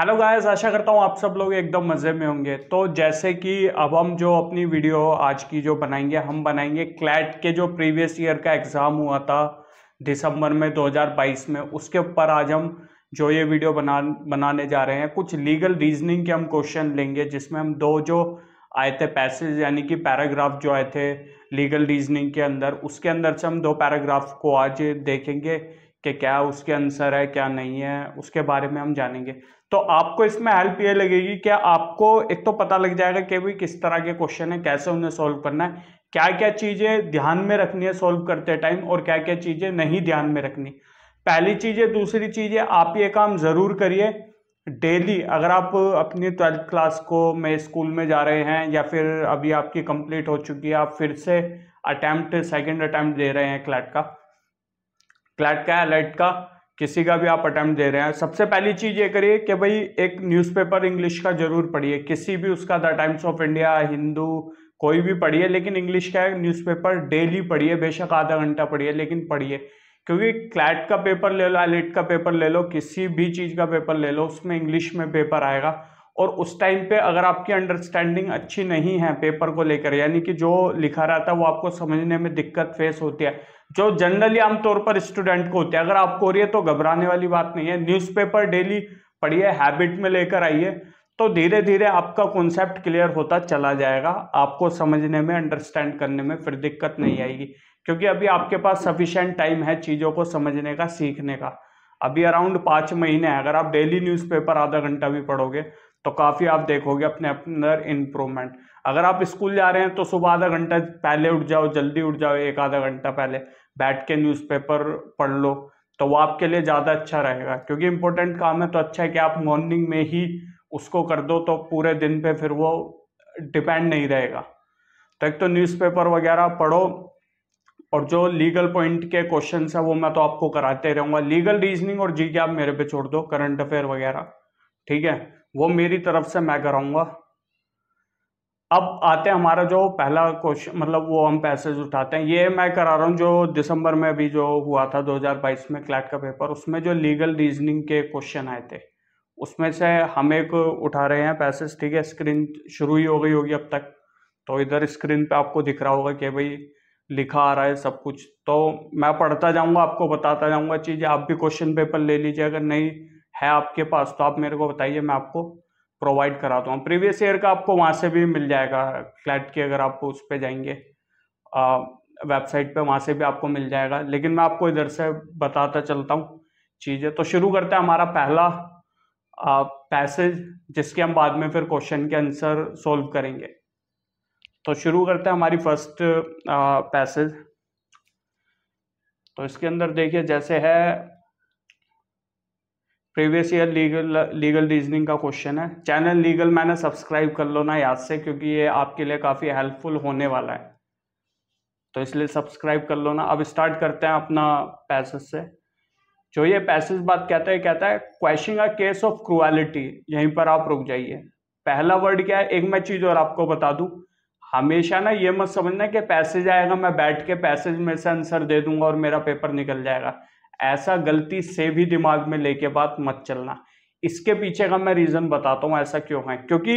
Hello guys आशा करता हूँ आप सब लोग एकदम मज़े में होंगे तो जैसे कि अब हम जो अपनी वीडियो आज की जो बनाएंगे हम बनाएंगे क्लैट के जो प्रीवियस ईयर का एग्ज़ाम हुआ था दिसंबर में 2022 में उसके ऊपर आज हम जो ये वीडियो बना बनाने जा रहे हैं कुछ लीगल रीजनिंग के हम क्वेश्चन लेंगे जिसमें हम दो जो आए थे पैसेज यानी कि पैराग्राफ जो आए थे लीगल रीजनिंग के अंदर उसके अंदर से हम दो पैराग्राफ को आज देखेंगे कि क्या उसके आंसर है क्या नहीं है उसके बारे में हम जानेंगे तो आपको इसमें हेल्प ये लगेगी कि आपको एक तो पता लग जाएगा कि भाई किस तरह के क्वेश्चन है कैसे उन्हें सॉल्व करना है क्या क्या चीज़ें ध्यान में रखनी है सॉल्व करते टाइम और क्या क्या चीज़ें नहीं ध्यान में रखनी पहली चीज़ है दूसरी चीज़ है आप ये काम ज़रूर करिए डेली अगर आप अपनी ट्वेल्थ क्लास को में स्कूल में जा रहे हैं या फिर अभी आपकी कंप्लीट हो चुकी है आप फिर से अटैम्प्ट सेकेंड अटैम्प्ट दे रहे हैं क्लैट का क्लैट का है अलर्ट का किसी का भी आप अटैम्प्ट दे रहे हैं सबसे पहली चीज ये करिए कि भाई एक न्यूज़पेपर इंग्लिश का जरूर पढ़िए किसी भी उसका the Times of India Hindu कोई भी पढ़िए लेकिन इंग्लिश का न्यूज़पेपर डेली पढ़िए बेशक आधा घंटा पढ़िए लेकिन पढ़िए क्योंकि क्लैट का पेपर ले लो एलिट का पेपर ले लो किसी भी चीज़ का पेपर ले लो उसमें इंग्लिश में पेपर आएगा और उस टाइम पे अगर आपकी अंडरस्टैंडिंग अच्छी नहीं है पेपर को लेकर यानी कि जो लिखा रहता है वो आपको समझने में दिक्कत फेस होती है जो जनरली आमतौर पर स्टूडेंट को होती है अगर आपको हो रही है तो घबराने वाली बात नहीं है न्यूज़पेपर डेली पढ़िए हैबिट में लेकर आइए तो धीरे धीरे आपका कॉन्सेप्ट क्लियर होता चला जाएगा आपको समझने में अंडरस्टैंड करने में फिर दिक्कत नहीं हम्म। आएगी क्योंकि अभी आपके पास सफिशेंट टाइम है चीज़ों को समझने का सीखने का अभी अराउंड पाँच महीने है अगर आप डेली न्यूज़पेपर आधा घंटा भी पढ़ोगे तो काफ़ी आप देखोगे अपने अंदर इम्प्रूवमेंट अगर आप स्कूल जा रहे हैं तो सुबह आधा घंटा पहले उठ जाओ जल्दी उठ जाओ एक आधा घंटा पहले बैठ के न्यूज़पेपर पढ़ लो तो वो आपके लिए ज़्यादा अच्छा रहेगा क्योंकि इम्पोर्टेंट काम है तो अच्छा है कि आप मॉर्निंग में ही उसको कर दो तो पूरे दिन पे फिर वो डिपेंड नहीं रहेगा तो एक तो न्यूज़पेपर वगैरह पढ़ो और जो लीगल पॉइंट के क्वेश्चन है वो मैं तो आपको कराते रहूँगा लीगल रीजनिंग और जी के आप मेरे पे छोड़ दो करंट अफेयर वगैरह ठीक है वो मेरी तरफ से मैं कराऊंगा अब आते हैं हमारा जो पहला क्वेश्चन मतलब वो हम पैसेज उठाते हैं ये मैं करा रहा हूँ जो दिसंबर में अभी जो हुआ था 2022 में क्लैट का पेपर उसमें जो लीगल रीजनिंग के क्वेश्चन आए थे उसमें से हम एक उठा रहे हैं पैसेज ठीक है स्क्रीन शुरू ही हो गई होगी अब तक तो इधर स्क्रीन पे आपको दिख रहा होगा कि भाई लिखा आ रहा है सब कुछ तो मैं पढ़ता जाऊँगा आपको बताता जाऊँगा चीज़ें आप भी क्वेश्चन पेपर ले लीजिए अगर नहीं है आपके पास तो आप मेरे को बताइए मैं आपको प्रोवाइड कराता हूँ प्रीवियस ईयर का आपको वहाँ से भी मिल जाएगा फ्लैट की अगर आप उस पर जाएंगे वेबसाइट पे वहाँ से भी आपको मिल जाएगा लेकिन मैं आपको इधर से बताता चलता हूँ चीज़ें तो शुरू करते हैं हमारा पहला पैसेज जिसके हम बाद में फिर क्वेश्चन के आंसर सोल्व करेंगे तो शुरू करते हैं हमारी फर्स्ट पैसेज तो इसके अंदर देखिए जैसे है previous year legal legal reasoning का क्वेश्चन है चैनल लीगल मैंने सब्सक्राइब कर लो ना याद से क्योंकि ये आपके लिए काफ़ी हेल्पफुल होने वाला है तो इसलिए सब्सक्राइब कर लो ना अब स्टार्ट करते हैं अपना पैसेज से जो ये पैसेज बात कहता है कहता है क्वेश्चन का केस ऑफ क्रुअलिटी यहीं पर आप रुक जाइए पहला वर्ड क्या है एक मैं चीज़ और आपको बता दूँ हमेशा ना ये मत समझना कि पैसेज आएगा मैं बैठ के पैसेज में से आंसर दे दूंगा और मेरा पेपर निकल जाएगा ऐसा गलती से भी दिमाग में लेके बात मत चलना इसके पीछे का मैं रीज़न बताता हूँ ऐसा क्यों है क्योंकि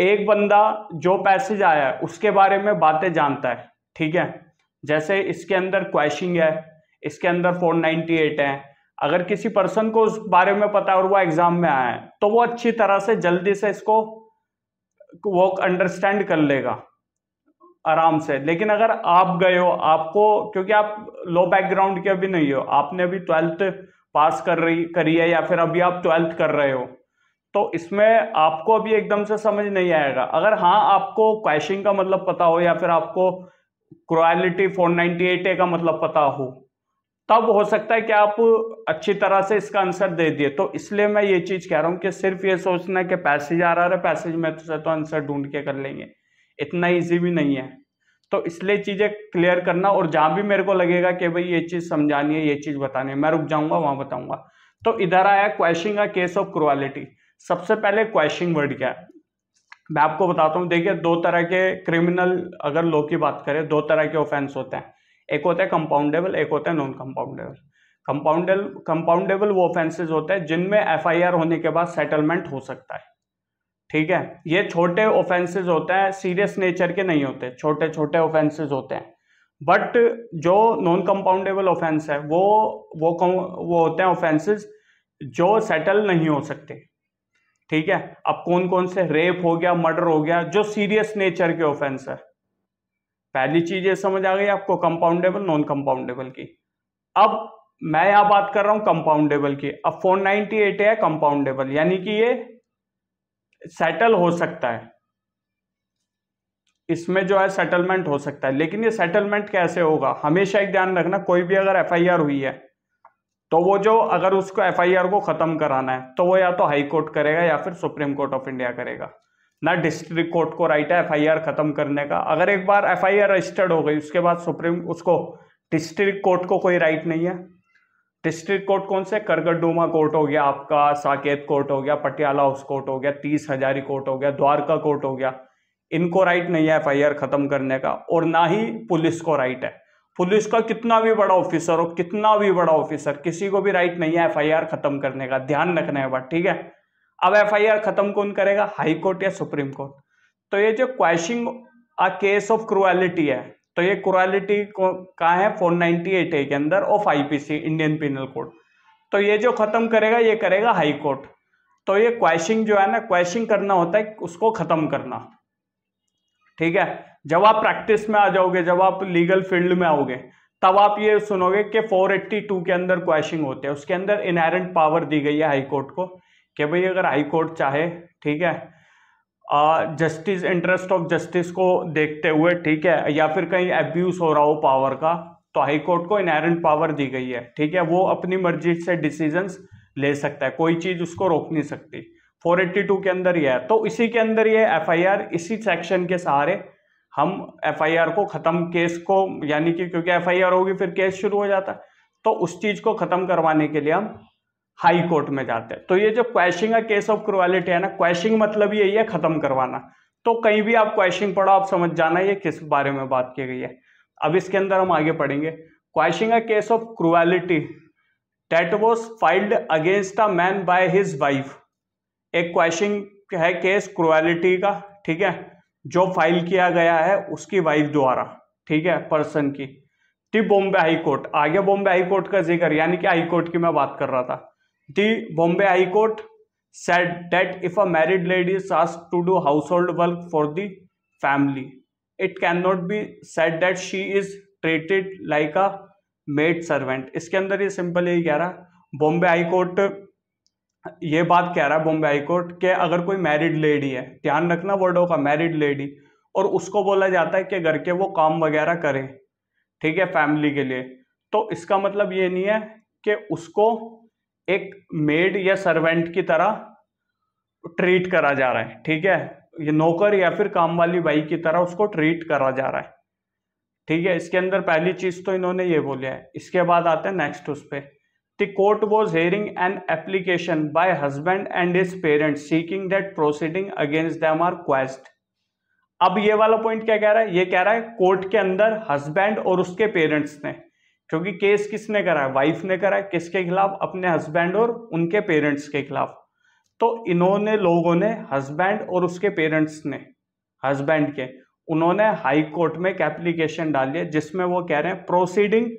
एक बंदा जो पैसेज आया है उसके बारे में बातें जानता है ठीक है जैसे इसके अंदर क्वेश्चिंग है इसके अंदर 498 है अगर किसी पर्सन को उस बारे में पता है और वो एग्जाम में आया है तो वो अच्छी तरह से जल्दी से इसको वो अंडरस्टैंड कर लेगा आराम से लेकिन अगर आप गए हो आपको क्योंकि आप लो बैकग्राउंड के अभी नहीं हो आपने अभी ट्वेल्थ पास कर रही करी है या फिर अभी आप ट्वेल्थ कर रहे हो तो इसमें आपको अभी एकदम से समझ नहीं आएगा अगर हाँ आपको क्वेश्चन का मतलब पता हो या फिर आपको नाइनटी एट ए का मतलब पता हो तब हो सकता है कि आप अच्छी तरह से इसका आंसर दे दिए तो इसलिए मैं ये चीज़ कह रहा हूँ कि सिर्फ ये सोचना कि पैसेज आ रहा है पैसेज में तो- से तो आंसर ढूंढ के कर लेंगे इतना ईजी भी नहीं है तो इसलिए चीज़ें क्लियर करना और जहाँ भी मेरे को लगेगा कि भाई ये चीज़ समझानी है ये चीज़ बतानी है मैं रुक जाऊँगा वहाँ बताऊँगा तो इधर आया क्वेश्चन का केस ऑफ क्रुअलिटी सबसे पहले क्वेश्चन वर्ड क्या है मैं आपको बताता हूँ देखिए दो तरह के क्रिमिनल अगर लो की बात करें दो तरह के ऑफेंस होते हैं एक होता है कंपाउंडेबल एक होता है नॉन कंपाउंडेबल कंपाउंडेबल कंपाउंडेबल वो ऑफेंसेज होते हैं जिनमें एफआईआर होने के बाद सेटलमेंट हो सकता है ठीक है ये छोटे ऑफेंसेस होते हैं सीरियस नेचर के नहीं होते छोटे छोटे ऑफेंसेस होते हैं बट जो नॉन कंपाउंडेबल ऑफेंस है वो वो वो होते हैं ऑफेंसेस जो सेटल नहीं हो सकते ठीक है अब कौन कौन से रेप हो गया मर्डर हो गया जो सीरियस नेचर के ऑफेंस है पहली चीज ये समझ आ गई आपको कंपाउंडेबल नॉन कंपाउंडेबल की अब मैं यहां बात कर रहा हूं कंपाउंडेबल की अब फोर नाइनटी एट है कंपाउंडेबल यानी कि ये सेटल हो सकता है इसमें जो है सेटलमेंट हो सकता है लेकिन ये सेटलमेंट कैसे होगा हमेशा एक ध्यान रखना कोई भी अगर एफआईआर हुई है तो वो जो अगर उसको एफआईआर को ख़त्म कराना है तो वो या तो हाई कोर्ट करेगा या फिर सुप्रीम कोर्ट ऑफ इंडिया करेगा ना डिस्ट्रिक्ट कोर्ट को राइट है एफआईआर ख़त्म करने का अगर एक बार एफआईआर रजिस्टर्ड हो गई उसके बाद सुप्रीम उसको डिस्ट्रिक्ट कोर्ट को कोई राइट नहीं है डिस्ट्रिक्ट कोर्ट कौन से करगडोमा कोर्ट हो गया आपका साकेत कोर्ट हो गया पटियाला हाउस कोर्ट हो गया तीस हजारी कोर्ट हो गया द्वारका कोर्ट हो गया इनको राइट नहीं है एफ खत्म करने का और ना ही पुलिस को राइट है पुलिस का कितना भी बड़ा ऑफिसर हो कितना भी बड़ा ऑफिसर किसी को भी राइट नहीं है एफ खत्म करने का ध्यान रखना है बात ठीक है अब एफ खत्म कौन करेगा हाई कोर्ट या सुप्रीम कोर्ट तो ये जो question a case of cruelty है तो ये कुरालिटी का है 498 ए के अंदर of IPC Indian penal code तो ये जो ख़त्म करेगा ये करेगा हाई कोर्ट तो ये क्वेश्चन जो है ना क्वेश्चन करना होता है उसको ख़त्म करना ठीक है जब आप प्रैक्टिस में आ जाओगे जब आप लीगल फील्ड में आओगे तब आप ये सुनोगे कि 482 के अंदर क्वेश्चन होते हैं उसके अंदर इनहेरेंट पावर दी गई है हाई कोर्ट को कि भाई अगर हाई कोर्ट चाहे ठीक है जस्टिस इंटरेस्ट ऑफ जस्टिस को देखते हुए ठीक है या फिर कहीं एब्यूज हो रहा हो पावर का तो हाई कोर्ट को इनहेरेंट पावर दी गई है ठीक है वो अपनी मर्जी से डिसीजंस ले सकता है कोई चीज़ उसको रोक नहीं सकती 482 के अंदर यह है तो इसी के अंदर ये एफआईआर इसी सेक्शन के सहारे हम एफआईआर को ख़त्म केस को यानी कि क्योंकि एफआईआर होगी फिर केस शुरू हो जाता है तो उस चीज़ को ख़त्म करवाने के लिए हम हाई कोर्ट में जाते हैं तो ये जो क्वेश्चिंग है केस ऑफ क्रुअलिटी है ना क्वेश्चिंग मतलब यही है खत्म करवाना तो कहीं भी आप क्वेश्चिंग पढ़ो आप समझ जाना ये किस बारे में बात की गई है अब इसके अंदर हम आगे पढ़ेंगे questioning case of cruelty that was filed against a man by his wife एक क्वेश्चन है केस क्रुअलिटी का ठीक है जो फाइल किया गया है उसकी वाइफ द्वारा ठीक है पर्सन की टी बॉम्बे हाई कोर्ट आगे बॉम्बे हाई कोर्ट का जिक्र यानी कि हाई कोर्ट की मैं बात कर रहा था The Bombay High Court said that if a married lady is asked to do household work for the family, it cannot be said that she is treated like a maid servant इसके अंदर ये simple यही कह रहा है Bombay high court ये बात कह रहा है बॉम्बे हाई कोर्ट के अगर कोई मैरिड लेडी है ध्यान रखना वर्डों का मैरिड लेडी और उसको बोला जाता है कि घर के वो काम वगैरह करें ठीक है फैमिली के लिए तो इसका मतलब ये नहीं है कि उसको एक मेड या सर्वेंट की तरह ट्रीट करा जा रहा है ठीक है ये नौकर या फिर काम वाली बाई की तरह उसको ट्रीट करा जा रहा है ठीक है इसके अंदर पहली चीज तो इन्होंने ये बोलिया है इसके बाद आते हैं नेक्स्ट उस पर the court was hearing an application by husband and his parent seeking that proceeding against them are quashed अब ये वाला पॉइंट क्या कह रहा है ये कह रहा है कोर्ट के अंदर हस्बैंड और उसके पेरेंट्स ने क्योंकि केस किसने करा है वाइफ ने करा है किसके खिलाफ अपने हस्बैंड और उनके पेरेंट्स के खिलाफ तो इन्होंने लोगों ने हस्बैंड और उसके पेरेंट्स ने हस्बैंड के उन्होंने हाई कोर्ट में एक एप्लीकेशन डाली है जिसमें वो कह रहे हैं प्रोसीडिंग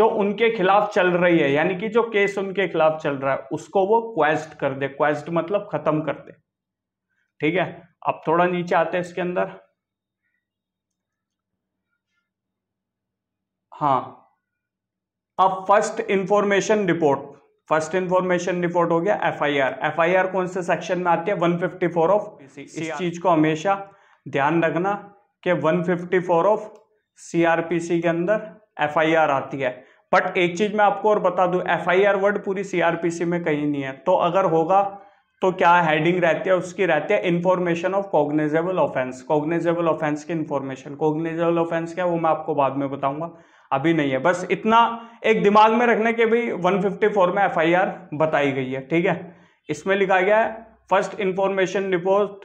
जो उनके खिलाफ चल रही है यानी कि जो केस उनके खिलाफ चल रहा है उसको वो क्वेस्ट कर दे क्वेस्ट मतलब खत्म कर दे ठीक है अब थोड़ा नीचे आते हैं इसके अंदर हाँ अब first information report first information report हो गया एफआईआर एफआईआर कौन से सेक्शन में आती है 154 ऑफ इस चीज को हमेशा ध्यान रखना कि 154 ऑफ सीआरपीसी के अंदर एफआईआर आती है बट एक चीज मैं आपको और बता आई आर वर्ड पूरी सीआरपीसी में कहीं नहीं है तो अगर होगा तो क्या हेडिंग रहती है उसकी रहती है information of cognizable offence cognizable offence की इन्फॉर्मेशन कॉग्नेजेबल ऑफेंस क्या वो मैं आपको बाद में बताऊंगा अभी नहीं है बस इतना एक दिमाग में रखने के भी 154 में एफआईआर बताई गई है ठीक है इसमें लिखा गया है first information report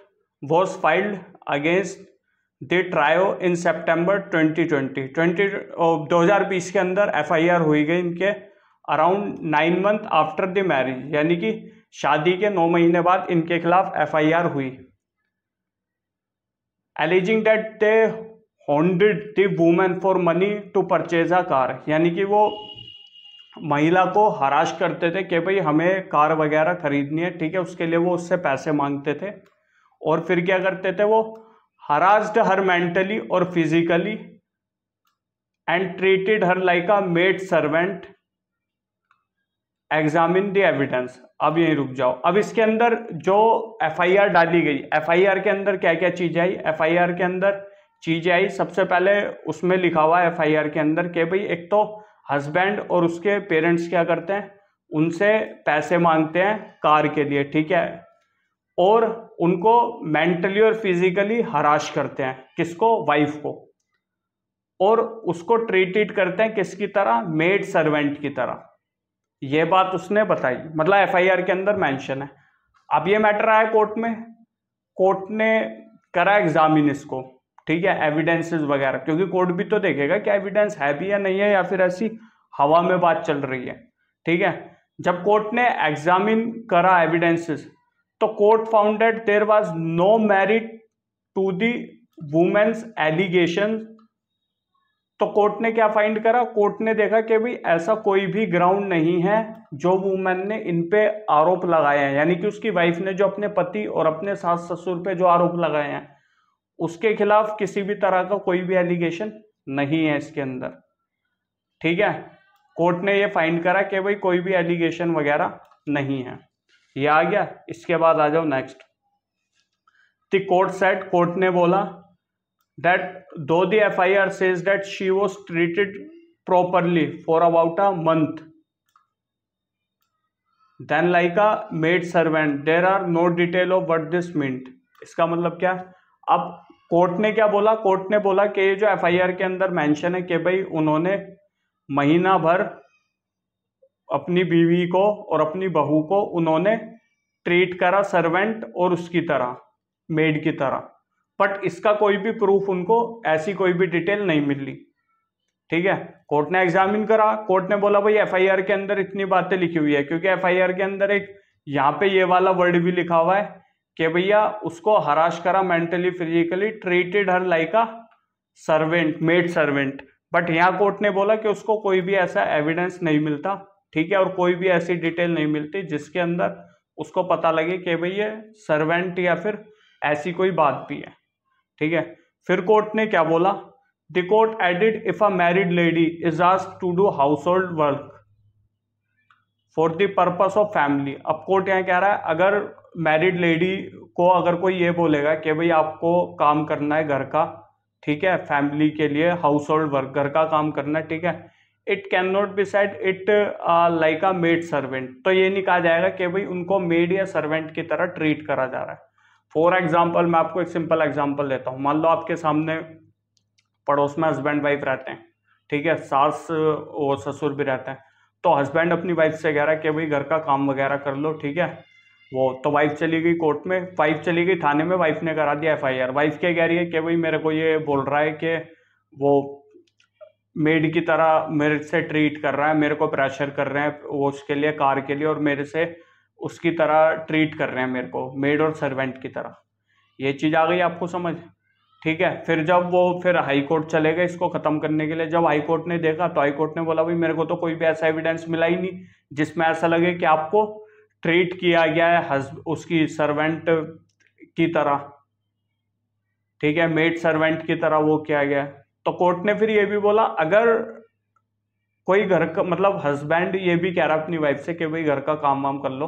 was filed against the trio in September 2020 20 बीस के अंदर एफआईआर हुई गई इनके around nine month after the marriage यानी कि शादी के नौ महीने बाद इनके खिलाफ आर हुई alleging that they hounded the women for money to purchase a car यानी कि वो महिला को हराश करते थे कि भाई हमें कार वगैरह खरीदनी है ठीक है उसके लिए वो उससे पैसे मांगते थे और फिर क्या करते थे वो हरास्ड हर मेंटली और physically and treated her like a maid servant examine the evidence अब यहीं रुक जाओ अब इसके अंदर जो एफआईआर डाली गई एफआईआर के अंदर क्या क्या चीज़ आई एफआईआर के अंदर चीज़ें आई सबसे पहले उसमें लिखा हुआ है एफ के अंदर कि भाई एक तो हस्बैंड और उसके पेरेंट्स क्या करते हैं उनसे पैसे मांगते हैं कार के लिए ठीक है और उनको मेंटली और फिजिकली हराश करते हैं किसको वाइफ को और उसको ट्रीटेड करते हैं किसकी तरह मेड सर्वेंट की तरह यह बात उसने बताई मतलब एफआईआर के अंदर मेंशन है अब ये मैटर आया कोर्ट में कोर्ट ने करा एग्जामिन इसको ठीक है एविडेंसेस वगैरह क्योंकि कोर्ट भी तो देखेगा कि एविडेंस है भी या नहीं है या फिर ऐसी हवा में बात चल रही है ठीक है जब कोर्ट ने एग्जामिन करा एविडेंसेस तो court founded there was no merit to the women's allegation तो कोर्ट ने क्या फाइंड करा कोर्ट ने देखा कि भाई ऐसा कोई भी ग्राउंड नहीं है जो वुमेन ने इन पे आरोप लगाए हैं यानी कि उसकी वाइफ ने जो अपने पति और अपने सास ससुर पे जो आरोप लगाए हैं उसके खिलाफ किसी भी तरह का कोई भी एलिगेशन नहीं है इसके अंदर ठीक है कोर्ट ने ये फाइंड करा कि भाई कोई भी एलिगेशन वगैरह नहीं है ये आ गया इसके बाद आ जाओ next the court said court ने बोला that though the F I R says that she was treated properly for about a month then like a maid servant there are no detail of what this meant इसका मतलब क्या अब court ने क्या बोला court ने बोला कि ये जो एफआईआर के अंदर मेंशन है कि भाई उन्होंने महीना भर अपनी बीवी को और अपनी बहू को उन्होंने ट्रीट करा सर्वेंट और उसकी तरह मेड की तरह बट इसका कोई भी प्रूफ उनको ऐसी कोई भी डिटेल नहीं मिली ठीक है कोर्ट ने एग्जामिन करा कोर्ट ने बोला भाई एफआईआर के अंदर इतनी बातें लिखी हुई है क्योंकि एफआईआर के अंदर एक यहाँ पे ये वाला वर्ड भी लिखा हुआ है कि भैया उसको हराश करा mentally physically treated her like a servant maid servant but यहाँ कोर्ट ने बोला कि उसको कोई भी ऐसा एविडेंस नहीं मिलता ठीक है और कोई भी ऐसी डिटेल नहीं मिलती जिसके अंदर उसको पता लगे कि भाई ये सर्वेंट या फिर ऐसी कोई बात भी है ठीक है फिर कोर्ट ने क्या बोला the court added if a married lady is ask to do household work for the purpose of family अब कोर्ट यहाँ कह रहा है अगर मैरिड लेडी को अगर कोई ये बोलेगा कि भाई आपको काम करना है घर का ठीक है फैमिली के लिए हाउस होल्ड वर्क घर का काम करना है ठीक है it can not be said it like a maid servant तो ये नहीं कहा जाएगा कि भाई उनको मेड या सर्वेंट की तरह ट्रीट करा जा रहा है फॉर एग्जाम्पल मैं आपको एक सिंपल एग्जाम्पल देता हूँ मान लो आपके सामने पड़ोस में हस्बैंड वाइफ रहते हैं ठीक है सास uh, और ससुर भी रहते हैं तो हस्बैंड अपनी वाइफ से कह रहा है कि भाई घर का काम वगैरह कर लो ठीक है वो तो वाइफ चली गई कोर्ट में वाइफ चली गई थाने में वाइफ ने करा दिया एफआईआर वाइफ क्या कह रही है कि भाई मेरे को ये बोल रहा है कि वो मेड की तरह मेरे से ट्रीट कर रहा है मेरे को प्रेशर कर रहे हैं वो उसके लिए कार के लिए और मेरे से उसकी तरह ट्रीट कर रहे हैं मेरे को मेड और सर्वेंट की तरह ये चीज़ आ गई आपको समझ ठीक है फिर जब वो फिर हाई कोर्ट चले गए इसको ख़त्म करने के लिए जब हाई कोर्ट ने देखा तो हाई कोर्ट ने बोला भाई मेरे को तो कोई भी ऐसा एविडेंस मिला ही नहीं जिसमें ऐसा लगे कि आपको ट्रीट किया गया है हस, उसकी सर्वेंट की तरह ठीक है मेड सर्वेंट की तरह वो किया गया है तो कोर्ट ने फिर ये भी बोला अगर कोई घर का मतलब हस्बैंड ये भी कह रहा अपनी वाइफ से कि भाई घर का काम वाम कर लो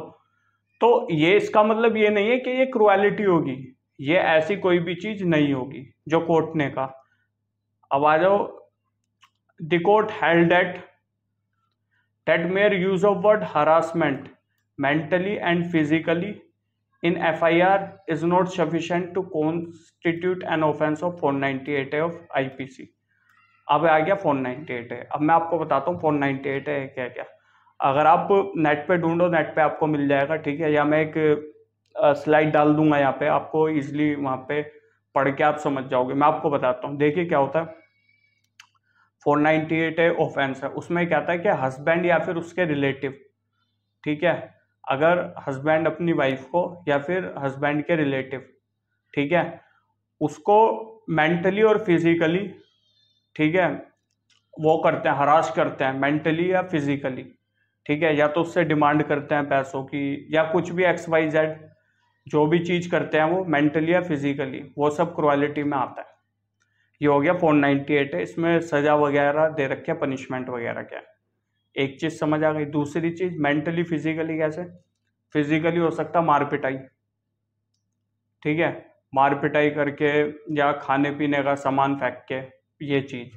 तो ये इसका मतलब ये नहीं है कि ये क्रुअलिटी होगी ये ऐसी कोई भी चीज नहीं होगी जो कोर्ट ने कहा अब आ जाओ the court held that that mere use of word harassment mentally and physically in FIR is not sufficient to constitute an offense of 498 of IPC. अब आ गया 498 है अब मैं आपको बताता हूँ एट है क्या क्या अगर आप नेट पे ढूंढो नेट पे आपको मिल जाएगा ठीक है या मैं एक स्लाइड डाल दूंगा यहाँ पे आपको इजिली वहाँ पे पढ़ के आप समझ जाओगे मैं आपको बताता हूँ देखिए क्या होता है एट है ऑफेंस है उसमें क्या था कि हस्बैंड या फिर उसके रिलेटिव ठीक है अगर हस्बैंड अपनी वाइफ को या फिर हस्बैंड के रिलेटिव ठीक है उसको मेंटली और फिजिकली ठीक है वो करते हैं हराश करते हैं मेंटली या फिजिकली ठीक है या तो उससे डिमांड करते हैं पैसों की या कुछ भी एक्स वाई जेड जो भी चीज़ करते हैं वो मेंटली या फिजिकली वो सब क्रुअलिटी में आता है ये हो गया फोर नाइन्टी एट है इसमें सज़ा वगैरह दे रखे पनिशमेंट वगैरह क्या है एक चीज़ समझ आ गई दूसरी चीज़ मेंटली फिजिकली कैसे फिजिकली हो सकता मार पिटाई ठीक है मार पिटाई करके या खाने पीने का सामान फेंक के ये चीज़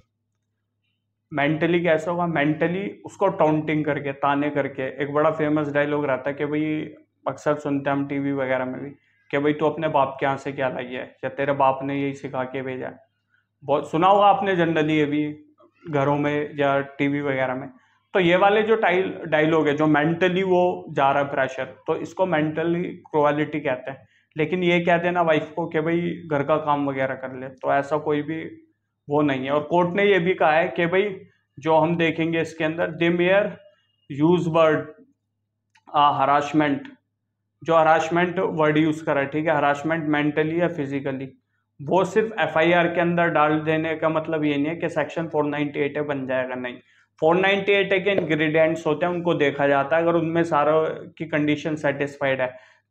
मेंटली कैसा होगा मेंटली उसको टाउंटिंग करके ताने करके एक बड़ा फेमस डायलॉग रहता है कि भाई अक्सर सुनते हैं हम टीवी वगैरह में भी कि भाई तू अपने बाप के यहाँ से क्या लाई है या तेरे बाप ने यही सिखा के भेजा है बहुत सुना होगा आपने जनरली ये भी घरों में या टीवी वगैरह में तो ये वाले जो टाइल डायलॉग है जो मेंटली वो जा रहा है प्रेशर तो इसको मेंटली क्वालिटी कहते हैं लेकिन ये कह देना वाइफ को कि भाई घर का काम वगैरह कर ले तो ऐसा कोई भी वो नहीं है और कोर्ट ने ये भी कहा है कि भाई जो हम देखेंगे इसके अंदर the mere use word harassment जो हराशमेंट वर्ड यूज़ करा है ठीक है हराशमेंट मेंटली या फिजिकली वो सिर्फ एफआईआर के अंदर डाल देने का मतलब ये नहीं है कि सेक्शन 498 है बन जाएगा नहीं 498 है के इंग्रेडिएंट्स होते हैं उनको देखा जाता है अगर उनमें सारों की कंडीशन सेटिस्फाइड है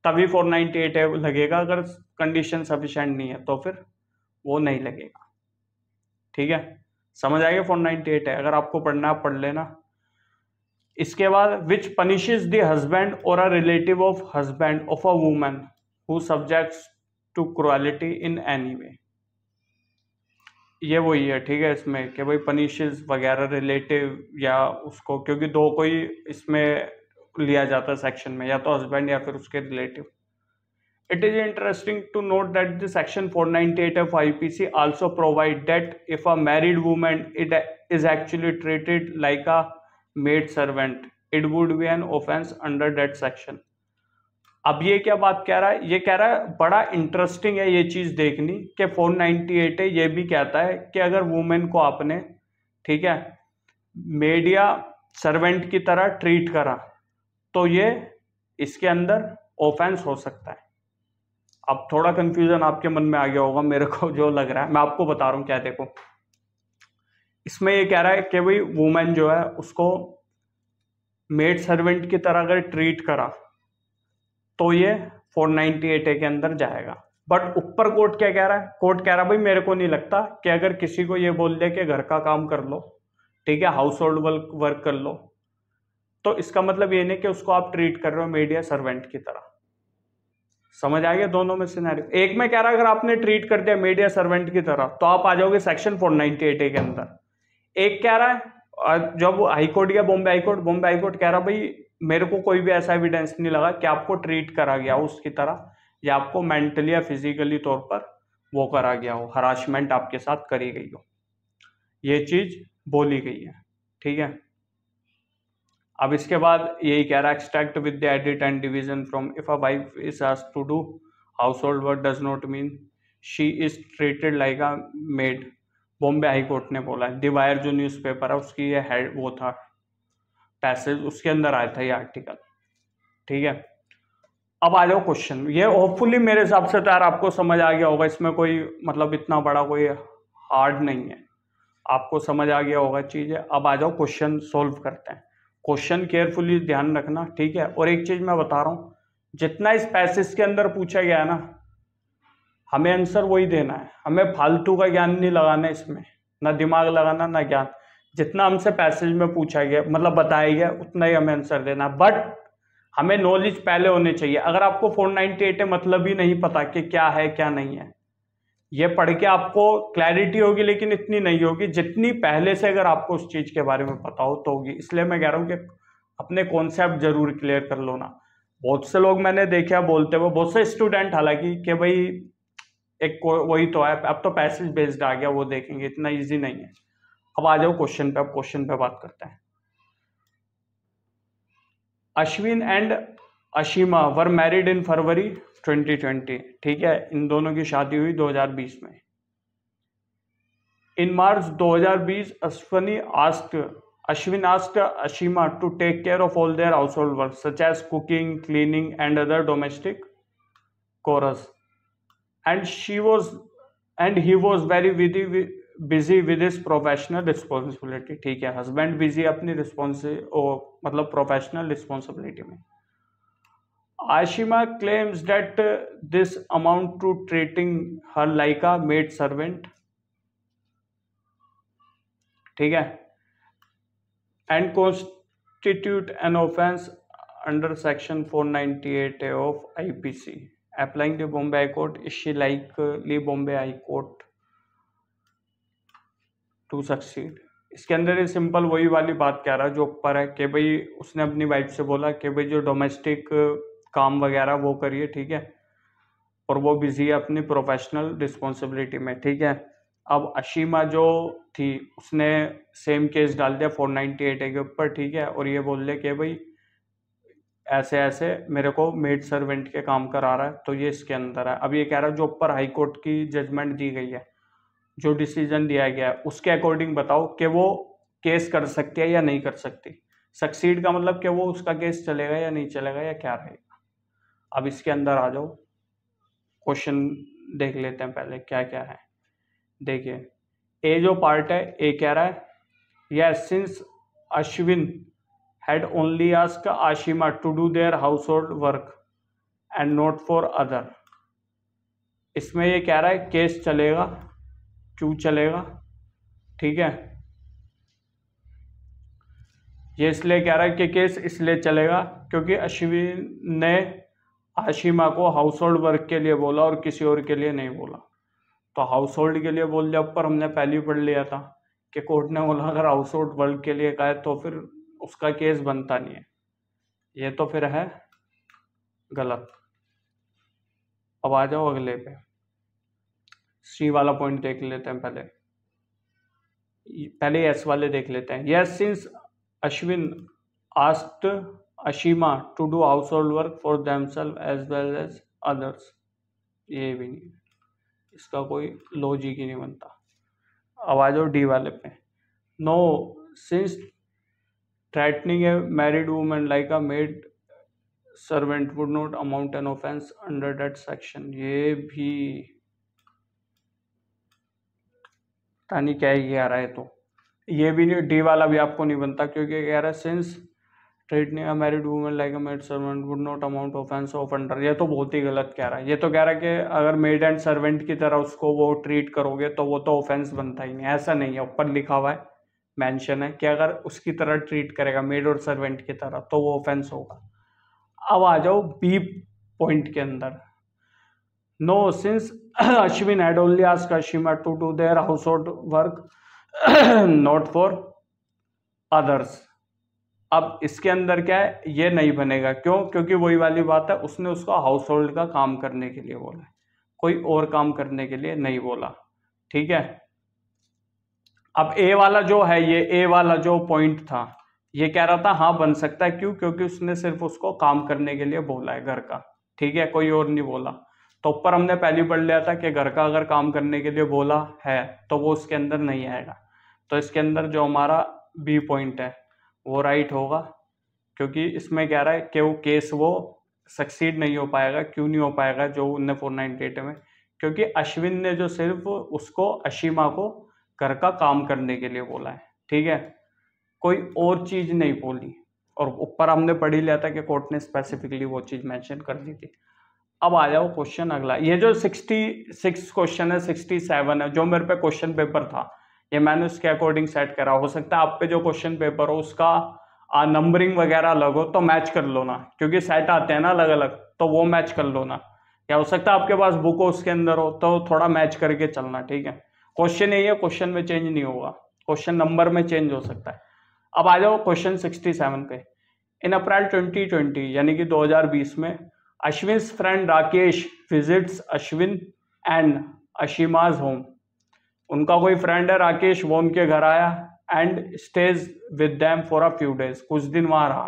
तभी 498 है लगेगा अगर कंडीशन सफिशेंट नहीं है तो फिर वो नहीं लगेगा ठीक है समझ आएगा 498 है अगर आपको पढ़ना है पढ़ लेना इसके बाद विच पनिश द हजबेंड और a relative of husband of a woman who subjects to cruelty in any way ये वही है ठीक है इसमें कि भाई पनिशेज वगैरह रिलेटिव या उसको क्योंकि दो को ही इसमें लिया जाता है सेक्शन में या तो हस्बैंड या फिर उसके relative it is interesting to note that the section four ninety eight of I P C also provide that if a married woman it is actually treated like a maid servant it would be an offence under that section अब ये क्या बात कह रहा है ये कह रहा है बड़ा इंटरेस्टिंग है ये चीज़ देखनी कि 498 है ये भी कहता है कि अगर वुमेन को आपने ठीक है मीडिया सर्वेंट की तरह ट्रीट करा तो ये इसके अंदर ऑफेंस हो सकता है अब थोड़ा कंफ्यूजन आपके मन में आ गया होगा मेरे को जो लग रहा है मैं आपको बता रहा हूँ क्या देखो इसमें ये कह रहा है कि भाई वुमेन जो है उसको मेड सर्वेंट की तरह अगर ट्रीट करा तो ये 498 ए के अंदर जाएगा बट ऊपर कोर्ट क्या कह रहा है कोर्ट कह रहा है भाई मेरे को नहीं लगता कि अगर किसी को ये बोल दे कि घर का काम कर लो ठीक है हाउस होल्ड वर्क वर्क कर लो तो इसका मतलब ये नहीं कि उसको आप ट्रीट कर रहे हो मीडिया सर्वेंट की तरह समझ आ गया दोनों में सिनेरियो एक में कह रहा है अगर आपने ट्रीट कर दिया मीडिया सर्वेंट की तरह तो आप आ जाओगे सेक्शन 498 ए के अंदर एक कह रहा है जब हाईकोर्ट गया बॉम्बे हाईकोर्ट बॉम्बे हाईकोर्ट कह रहा भाई मेरे को कोई भी ऐसा एविडेंस नहीं लगा कि आपको ट्रीट करा गया हो उसकी तरह या आपको मेंटली या फिजिकली तौर पर वो करा गया हो हराशमेंट आपके साथ करी गई हो ये चीज़ बोली गई है ठीक है अब इसके बाद यही कह रहा है extract with the edit and division from if a wife is has to do household work does not mean she is treated like a maid Bombay high court ने बोला है दिवायर जो न्यूज़पेपर है उसकी ये हेड वो था पैसेज उसके अंदर आया था ये आर्टिकल ठीक है अब आ जाओ क्वेश्चन ये होपफुली मेरे हिसाब से तो यार आपको समझ आ गया होगा इसमें कोई मतलब इतना बड़ा कोई हार्ड नहीं है आपको समझ आ गया होगा चीज है अब आ जाओ क्वेश्चन सोल्व करते हैं क्वेश्चन केयरफुली ध्यान रखना ठीक है और एक चीज़ मैं बता रहा हूँ जितना इस पैसेज के अंदर पूछा गया है ना हमें आंसर वही देना है हमें फालतू का ज्ञान नहीं लगाना इसमें ना दिमाग लगाना ना ज्ञान जितना हमसे पैसेज में पूछा गया मतलब बताया गया उतना ही हमें आंसर देना बट हमें नॉलेज पहले होने चाहिए अगर आपको फोर नाइनटी एट है मतलब ही नहीं पता कि क्या है क्या नहीं है ये पढ़ के आपको क्लैरिटी होगी लेकिन इतनी नहीं होगी जितनी पहले से अगर आपको उस चीज़ के बारे में पता हो तो होगी इसलिए मैं कह रहा हूँ कि अपने कॉन्सेप्ट जरूर क्लियर कर लो ना बहुत से लोग मैंने देखा बोलते हुए बहुत से स्टूडेंट हालांकि कि भाई एक वही तो है अब तो पैसेज बेस्ड आ गया वो देखेंगे इतना ईजी नहीं है अब आ जाओ क्वेश्चन पे अब क्वेश्चन पे बात करते हैं Ashwin and Ashima were married in February 2020 ठीक है इन दोनों की शादी हुई 2020 में in March 2020 Ashwini ask Ashwin ask Ashima to take care of all their household work such as cooking cleaning and other domestic chores and she was and he was very विदी busy with his professional responsibility ठीक है husband busy अपनी response मतलब professional responsibility में Ashima claims that this amount to treating her like maid servant ठीक है and constitute an offence under section four eight of IPC applying the Bombay high court likely Bombay high court to succeed इसके अंदर ये simple वही वाली बात कह रहा है जो ऊपर है कि भाई उसने अपनी वाइफ से बोला कि भाई जो डोमेस्टिक काम वगैरह वो करिए ठीक है और वो बिजी है अपनी प्रोफेशनल रिस्पॉन्सिबिलिटी में ठीक है अब अशीमा जो थी उसने सेम केस डाल दिया फोर नाइन्टी एट ए के ऊपर ठीक है और ये बोल दिया कि भाई ऐसे ऐसे मेरे को मेड सर्वेंट के काम करा रहा है तो ये इसके अंदर है अब ये कह रहा है जो ऊपर हाई कोर्ट की जजमेंट दी गई है जो डिसीजन दिया गया है उसके अकॉर्डिंग बताओ कि वो केस कर सकती है या नहीं कर सकती सक्सीड का मतलब कि वो उसका केस चलेगा या नहीं चलेगा या क्या रहेगा अब इसके अंदर आ जाओ क्वेश्चन देख लेते हैं पहले क्या क्या है देखिए ए जो पार्ट है ए कह रहा है yes since Ashwin had only ask Ashima to do their household work and not for other इसमें ये कह रहा है केस चलेगा क्यू चलेगा ठीक है ये इसलिए कह रहा है कि केस इसलिए चलेगा क्योंकि अश्विन ने आशिमा को हाउस होल्ड वर्क के लिए बोला और किसी और के लिए नहीं बोला तो हाउस होल्ड के लिए बोल दिया ऊपर हमने पहले ही पढ़ लिया था कि कोर्ट ने बोला अगर हाउस होल्ड वर्क के लिए कहा तो फिर उसका केस बनता नहीं है ये तो फिर है गलत अब आ जाओ अगले पे सी वाला पॉइंट देख लेते हैं पहले पहले यस वाले देख लेते हैं yes since Ashwin asked Ashima to do household work for themselves as well as others ये भी नहीं इसका कोई लॉजिक ही नहीं बनता आवाज़ और डी वाले पे no since threatening a married woman like a maid servant would not amount an offence under that section ये भी तानी क्या ही रहा है तो ये भी नहीं डी वाला भी आपको नहीं बनता क्योंकि है सिंस ट्रेड ने married woman like maid servant would not amount offence of under ये तो बहुत ही गलत कह रहा है ये तो कह रहा है कि अगर मेड एंड सर्वेंट की तरह उसको वो ट्रीट करोगे तो वो तो ऑफेंस बनता ही नहीं ऐसा नहीं है ऊपर लिखा हुआ है मैंशन है कि अगर उसकी तरह ट्रीट करेगा मेड और सर्वेंट की तरह तो वो ऑफेंस होगा अब आ जाओ बी पॉइंट के अंदर no since Ashwin had only asked Ashima to do their household work, not for others. अब इसके अंदर क्या है ये नहीं बनेगा क्यों क्योंकि वही वाली बात है उसने उसका हाउस होल्ड का काम करने के लिए बोला कोई और काम करने के लिए नहीं बोला ठीक है अब ए वाला जो है ये ए वाला जो पॉइंट था ये कह रहा था हाँ बन सकता है क्यों क्योंकि उसने सिर्फ उसको काम करने के लिए बोला है घर का ठीक है कोई और नहीं बोला तो ऊपर हमने पहले पढ़ लिया था कि घर का अगर काम करने के लिए बोला है तो वो उसके अंदर नहीं आएगा तो इसके अंदर जो हमारा बी पॉइंट है वो राइट होगा क्योंकि इसमें कह रहा है कि वो केस वो सक्सीड नहीं हो पाएगा क्यों नहीं हो पाएगा जो उनने फोर नाइन्टी एट में क्योंकि अश्विन ने जो सिर्फ उसको अशीमा को घर का काम करने के लिए बोला है ठीक है कोई और चीज़ नहीं बोली और ऊपर हमने पढ़ ही लिया था कि कोर्ट ने स्पेसिफिकली वो चीज़ मेंशन कर दी थी अब आ जाओ क्वेश्चन अगला ये जो सिक्सटी सिक्स क्वेश्चन है सिक्सटी सेवन है जो मेरे पे क्वेश्चन पेपर था ये मैंने उसके अकॉर्डिंग सेट करा हो सकता है आप पे जो क्वेश्चन पेपर हो उसका नंबरिंग वगैरह अलग हो तो मैच कर लो ना क्योंकि सेट आते हैं ना अलग अलग तो वो मैच कर लो ना या हो सकता है आपके पास बुक हो उसके अंदर हो तो थोड़ा मैच करके चलना ठीक है क्वेश्चन यही है क्वेश्चन में चेंज नहीं होगा क्वेश्चन नंबर में चेंज हो सकता है अब आ जाओ क्वेश्चन सिक्सटी सेवन पे इन अप्रैल ट्वेंटी ट्वेंटी यानी कि 2020 में Ashwin friend Rakesh visits Ashwin and Ashima's home उनका कोई फ्रेंड है राकेश वो उनके घर आया and stays with them for a few days कुछ दिन वहाँ रहा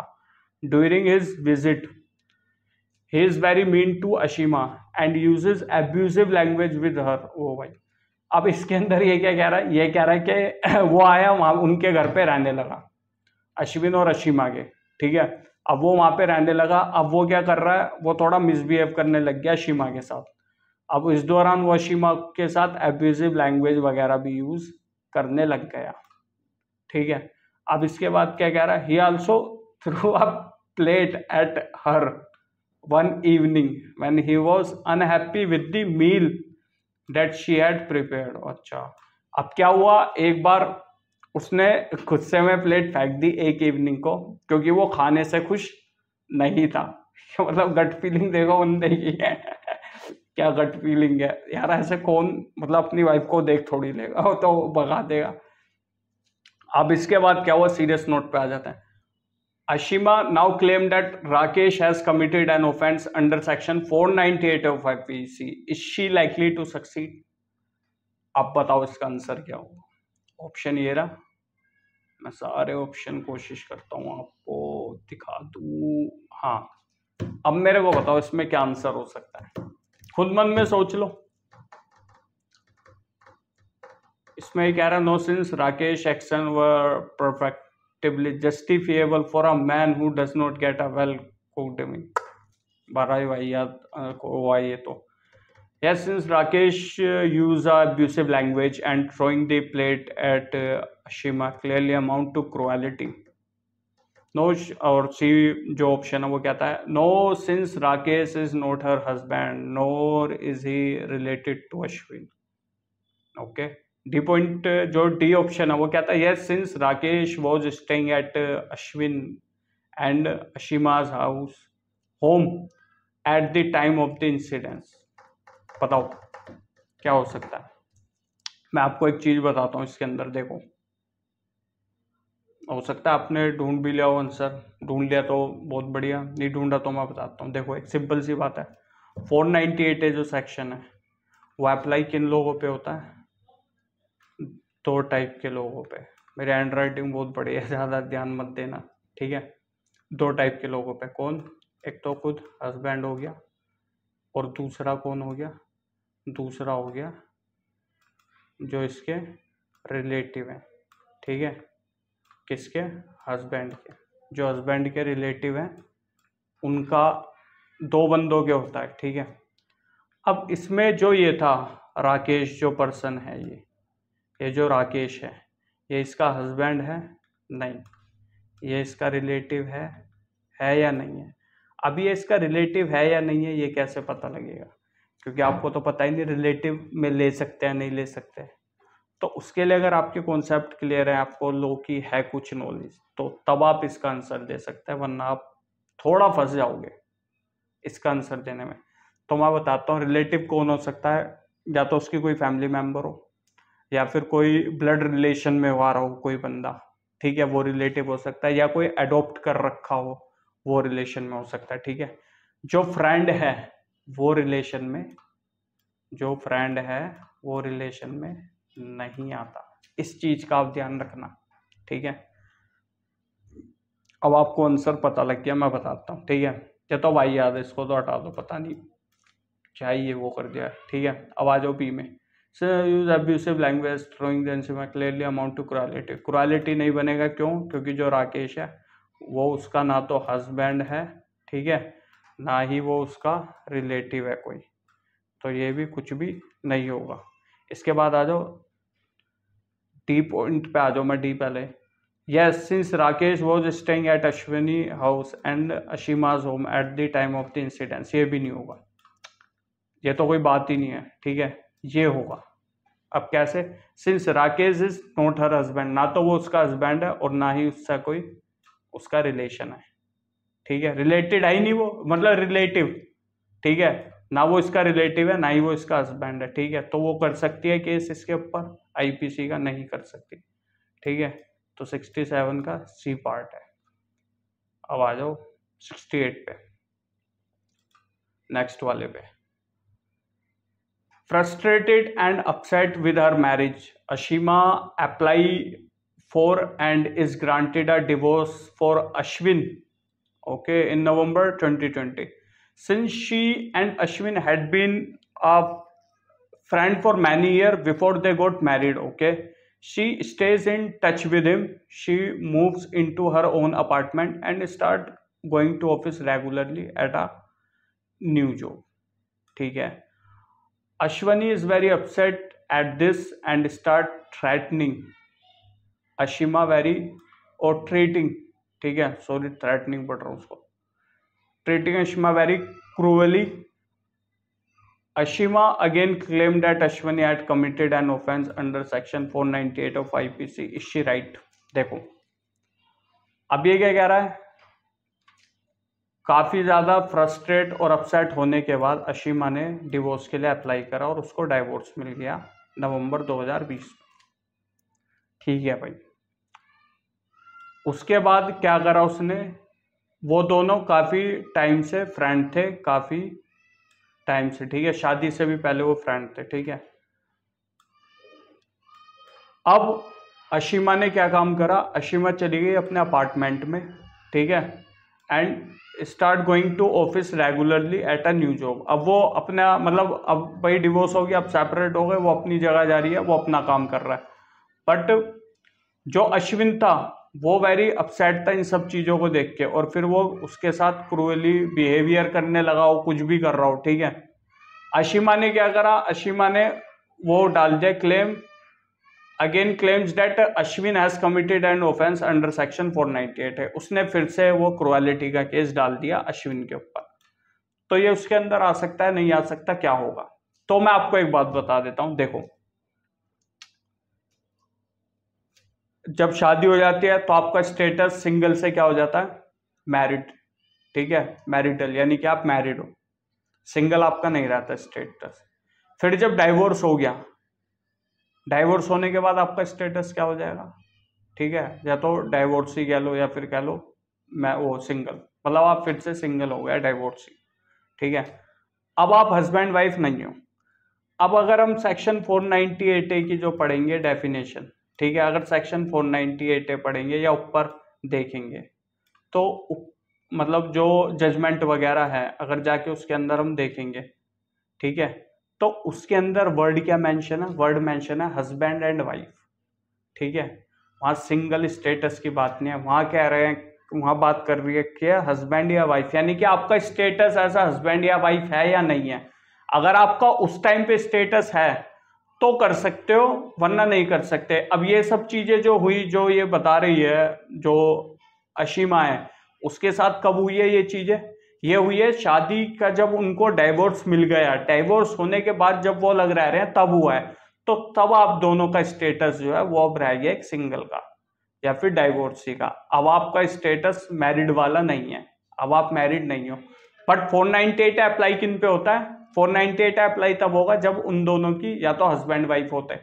during his visit he is very mean to Ashima and use abusive language with her वो भाई अब इसके अंदर ये क्या कह रहा है ये कह रहा है कि वो आया वहाँ उनके घर पे रहने लगा अश्विन और अशीमा के ठीक है अब वो वहाँ पे रहने लगा अब वो क्या कर रहा है वो थोड़ा मिसबिहेव करने लग गया शीमा के साथ अब इस दौरान वह शीमा के साथ एब्यूजिव लैंग्वेज वगैरह भी यूज़ करने लग गया ठीक है अब इसके बाद क्या कह रहा है he also throw a plate at her one evening when he was unhappy with the meal that she had prepared अच्छा अब क्या हुआ एक बार उसने गुस्से में प्लेट फेंक दी एक इवनिंग को क्योंकि वो खाने से खुश नहीं था मतलब गट फीलिंग देखो उनने की है क्या गट फीलिंग है यार ऐसे कौन मतलब अपनी वाइफ को देख थोड़ी लेगा तो भगा देगा अब इसके बाद क्या हुआ सीरियस नोट पे आ जाते हैं Ashima now claim that Rakesh has committed an offence under section eight of C is she likely to succeed आप बताओ इसका आंसर क्या होगा ऑप्शन ये रहा मैं सारे ऑप्शन कोशिश करता हूँ आपको दिखा दूँ हाँ अब मेरे को बताओ इसमें क्या आंसर हो सकता है खुद मन में सोच लो इसमें कह रहा no since Rakesh action were perfectly justifiable for a man who does not get a well cooked meal बारह भाई याद को आई ये तो yes since rakesh used abusive language and throwing the plate at Ashima clearly amount to cruelty no और C जो option है वो कहता है no since Rakesh is not her husband nor is he related to Ashwin okay D point जो D option है वो कहता है yes since Rakesh was staying at Ashwin and Ashima's house home at the time of the incidence बताओ क्या हो सकता है मैं आपको एक चीज़ बताता हूँ इसके अंदर देखो हो सकता है आपने ढूंढ भी लिया हो आंसर ढूंढ लिया तो बहुत बढ़िया नहीं ढूंढा तो मैं बताता हूँ देखो एक सिंपल सी बात है फोर एट है जो सेक्शन है वो अप्लाई किन लोगों पे होता है दो टाइप के लोगों पे मेरी हैंड राइटिंग बहुत बढ़िया है ज़्यादा ध्यान मत देना ठीक है दो टाइप के लोगों पे कौन एक तो खुद हस्बैंड हो गया और दूसरा कौन हो गया दूसरा हो गया जो इसके रिलेटिव हैं ठीक है किसके हस्बैंड के जो हस्बैंड के रिलेटिव हैं उनका दो बंदों के होता है ठीक है अब इसमें जो ये था राकेश जो पर्सन है ये ये जो राकेश है ये इसका हस्बैंड है नहीं ये इसका रिलेटिव है है या नहीं है अभी ये इसका रिलेटिव है या नहीं है ये कैसे पता लगेगा क्योंकि आपको तो पता ही नहीं रिलेटिव में ले सकते हैं नहीं ले सकते हैं तो उसके लिए अगर आपके कॉन्सेप्ट क्लियर है आपको लो की है कुछ नॉलेज तो तब आप इसका आंसर दे सकते हैं वरना आप थोड़ा फंस जाओगे इसका आंसर देने में तो मैं बताता हूँ रिलेटिव कौन हो सकता है या तो उसकी कोई फैमिली मेम्बर हो या फिर कोई ब्लड रिलेशन में हुआ रहा हो कोई बंदा ठीक है वो रिलेटिव हो सकता है या कोई एडोप्ट कर रखा हो वो रिलेशन में हो सकता है ठीक है जो फ्रेंड है वो रिलेशन में जो फ्रेंड है वो रिलेशन में नहीं आता इस चीज़ का आप ध्यान रखना ठीक है अब आपको आंसर पता लग गया मैं बताता हूँ ठीक है या तो भाई याद है इसको तो हटा दो पता नहीं चाहिए वो कर दिया ठीक है अब आ जाओ बी में sir use abusive language throwing clearly amount to cruelty cruelty नहीं बनेगा क्यों क्योंकि जो राकेश है वो उसका ना तो हस्बैंड है ठीक है ना ही वो उसका रिलेटिव है कोई तो ये भी कुछ भी नहीं होगा इसके बाद आ जाओ टी पॉइंट पे आ जाओ मैं डी पहले yes since Rakesh was staying at Ashwini house and Ashima's home at the time of the incidence ये भी नहीं होगा ये तो कोई बात ही नहीं है ठीक है ये होगा अब कैसे since Rakesh is not her husband ना तो वो उसका हस्बैंड है और ना ही उसका कोई उसका रिलेशन है ठीक है रिलेटेड है ही नहीं वो मतलब रिलेटिव ठीक है ना वो इसका रिलेटिव है ना ही वो इसका हस्बैंड है ठीक है तो वो कर सकती है केस इसके ऊपर आईपीसी का नहीं कर सकती ठीक है तो सिक्सटी सेवन का सी पार्ट है अब आ जाओ 68 पे नेक्स्ट वाले पे frustrated and upset with her marriage Ashima apply for and is granted a divorce for Ashwin okay in November twenty Since she and Ashwin had been a friend for many years before they got married, okay, she stays in touch with him. She moves into her own apartment and start going to office regularly at a new job. theek hai Ashwani is very upset at this and start threatening Ashima very or treating theek hai sorry threatening but wrong हूँ treating Ashima very cruelly. Ashima again claimed that Ashwini had committed an offense under section 498 of IPC. Is she right? देखो अब ये क्या कह रहा है काफ़ी ज़्यादा फ्रस्ट्रेट और अपसेट होने के बाद अशीमा ने डिवोर्स के लिए अप्लाई करा और उसको डाइवोर्स मिल गया नवंबर 2020 ठीक है भाई उसके बाद क्या करा उसने वो दोनों काफ़ी टाइम से फ्रेंड थे काफ़ी टाइम से ठीक है शादी से भी पहले वो फ्रेंड थे ठीक है अब अशीमा ने क्या काम करा अशीमा चली गई अपने अपार्टमेंट में ठीक है and start going to office regularly at a new job अब वो अपना मतलब अब भाई डिवोर्स हो गया अब सेपरेट हो गए वो अपनी जगह जा रही है वो अपना काम कर रहा है बट जो अश्विन था वो वेरी अपसेट था इन सब चीज़ों को देख के और फिर वो उसके साथ क्रूअली बिहेवियर करने लगा हो कुछ भी कर रहा हो ठीक है अशीमा ने क्या करा अशीमा ने वो डाल दिया claim again claims that Ashwin has committed and offence under section 498 है उसने फिर से वो क्रुअलिटी का केस डाल दिया अश्विन के ऊपर तो ये उसके अंदर आ सकता है नहीं आ सकता क्या होगा तो मैं आपको एक बात बता देता हूँ देखो जब शादी हो जाती है तो आपका स्टेटस सिंगल से क्या हो जाता है मैरिड ठीक है मैरिटल यानी कि आप मैरिड हो सिंगल आपका नहीं रहता स्टेटस फिर जब डाइवोर्स हो गया डाइवोर्स होने के बाद आपका स्टेटस क्या हो जाएगा ठीक है या तो डाइवोर्स ही कह लो या फिर कह लो मैं वो सिंगल मतलब आप फिर से सिंगल हो गया डाइवोर्स ही ठीक है अब आप हस्बैंड वाइफ नहीं हो अब अगर हम सेक्शन एट ए की जो पढ़ेंगे डेफिनेशन ठीक है अगर section four ninety eight A पढ़ेंगे या ऊपर देखेंगे तो मतलब जो जजमेंट वगैरह है अगर जाके उसके अंदर हम देखेंगे ठीक है तो उसके अंदर वर्ड क्या मेंशन है वर्ड मेंशन है हस्बैंड एंड वाइफ ठीक है वहाँ सिंगल स्टेटस की बात नहीं है वहाँ कह रहे हैं वहाँ बात कर रही है कि हस्बैंड या वाइफ यानी कि आपका स्टेटस ऐसा हस्बैंड या वाइफ है या नहीं है अगर आपका उस टाइम पे स्टेटस है तो कर सकते हो वरना हम्म। नहीं कर सकते अब ये सब चीज़ें जो हुई जो ये बता रही है जो अशीमा है उसके साथ कब हुई है ये चीज़ें ये हुई है शादी का जब उनको डाइवोर्स मिल गया डाइवोर्स होने के बाद जब वो लग रह रहे हैं तब हुआ है तो तब आप दोनों का स्टेटस जो है वो अब रह गया एक सिंगल का या फिर डाइवोर्सी का अब आपका स्टेटस मैरिड वाला नहीं है अब आप मैरिड नहीं हो but four ninety eight apply किन पे होता है फोर नाइनटी एट अप्लाई तब होगा जब उन दोनों की या तो हस्बैंड वाइफ होते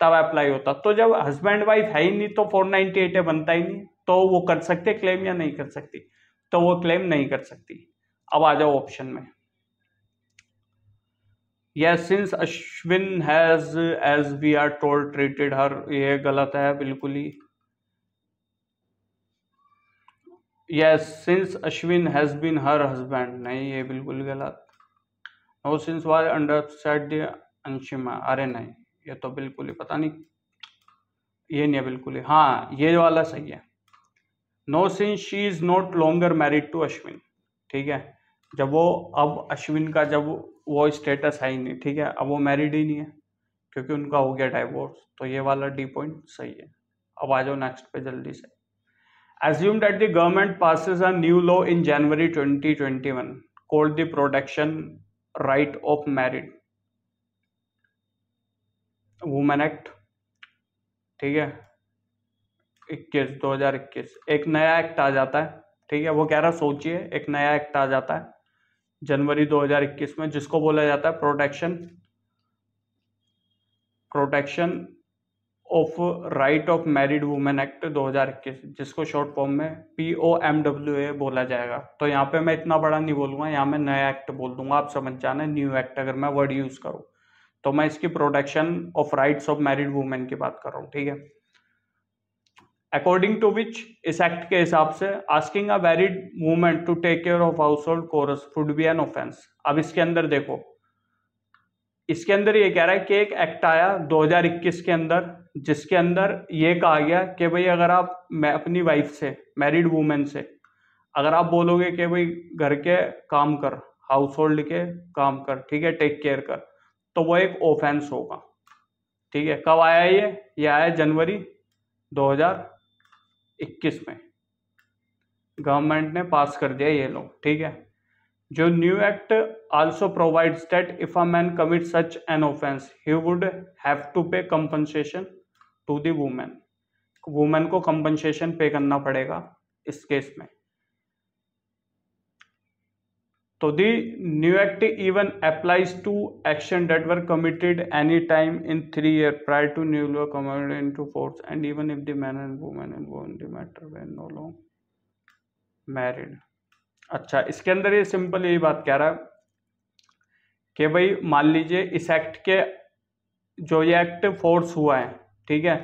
तब अप्लाई होता तो जब हस्बैंड वाइफ है ही नहीं तो फोर नाइनटी एट बनता ही नहीं तो वो कर सकते क्लेम या नहीं कर सकती तो वो क्लेम नहीं कर सकती अब आ जाओ ऑप्शन में yes since Ashwin has as we are told treated her ये गलत है बिल्कुल ही yes since Ashwin has been her husband नहीं ये बिल्कुल गलत और सिंस वार अंडर सेट दंशिमा अंशिमा अरे नहीं ये तो बिल्कुल ही पता नहीं ये नहीं है बिल्कुल ही हाँ ये वाला सही है no since she is not longer married to Ashwin ठीक है जब वो अब अश्विन का जब वो स्टेटस है ही नहीं ठीक है अब वो मैरिड ही नहीं है क्योंकि उनका हो गया डाइवोर्स तो ये वाला डी पॉइंट सही है अब आ जाओ नेक्स्ट पे जल्दी से assume that the government passes a new law in January 2021 called the protection right of married women act ठीक है इक्कीस दो हजार इक्कीस एक नया एक्ट आ जाता है ठीक है वो कह रहा सोचिए एक नया एक्ट आ जाता है जनवरी 2021 में जिसको बोला जाता है protection protection of right of married women act 2021 जिसको शॉर्ट फॉर्म में P O M W A बोला जाएगा तो यहाँ पे मैं इतना बड़ा नहीं बोलूँगा यहाँ मैं नया एक्ट बोल दूंगा आप समझ जाना न्यू एक्ट अगर मैं वर्ड यूज़ करूँ तो मैं इसकी protection of rights of married women की बात कर रहा हूँ ठीक है अकॉर्डिंग टू विच इस एक्ट के हिसाब से asking a married women to take care of household chores would be an offence अब इसके अंदर देखो इसके अंदर ये कह रहा है कि एक एक्ट आया 2021 के अंदर जिसके अंदर ये कहा गया कि भाई अगर आप मैं अपनी वाइफ से मैरिड वूमेन से अगर आप बोलोगे कि भाई घर के काम कर हाउस होल्ड के काम कर ठीक है टेक केयर कर तो वो एक ऑफेंस होगा ठीक है कब आया ये ये आया जनवरी 2021 में गवर्नमेंट ने पास कर दिया ये लोग ठीक है जो new act also provides that if a man commit such an offence he would have to pay compensation to the women women को कंपनसेशन पे करना पड़ेगा इस केस में तो the new act even applies to action that were committed any time in three year prior to new law committed into force and even if the man and women and वो in दैटर when no long married अच्छा इसके अंदर ये simple यही बात कह रहा है कि भाई मान लीजिए इस एक्ट के जो ये एक्ट फोर्स हुआ है ठीक है